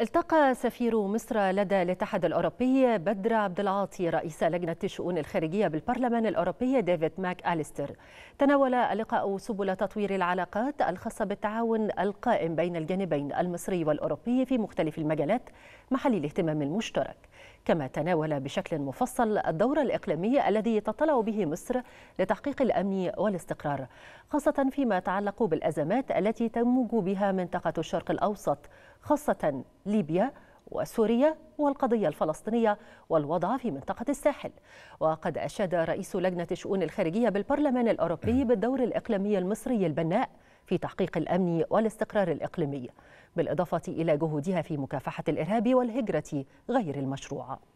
التقى سفير مصر لدى الاتحاد الأوروبي بدر عبد العاطي رئيس لجنة الشؤون الخارجية بالبرلمان الأوروبي ديفيد ماك أليستر تناول اللقاء سبل تطوير العلاقات الخاصة بالتعاون القائم بين الجانبين المصري والأوروبي في مختلف المجالات محل الاهتمام المشترك كما تناول بشكل مفصل الدور الإقليمي الذي تطلع به مصر لتحقيق الأمن والاستقرار خاصة فيما يتعلق بالأزمات التي تموج بها منطقة الشرق الأوسط خاصة ليبيا وسوريا والقضية الفلسطينية والوضع في منطقة الساحل وقد أشاد رئيس لجنة شؤون الخارجية بالبرلمان الأوروبي بالدور الإقليمي المصري البناء في تحقيق الأمن والاستقرار الإقليمي بالإضافة إلى جهودها في مكافحة الإرهاب والهجرة غير المشروعة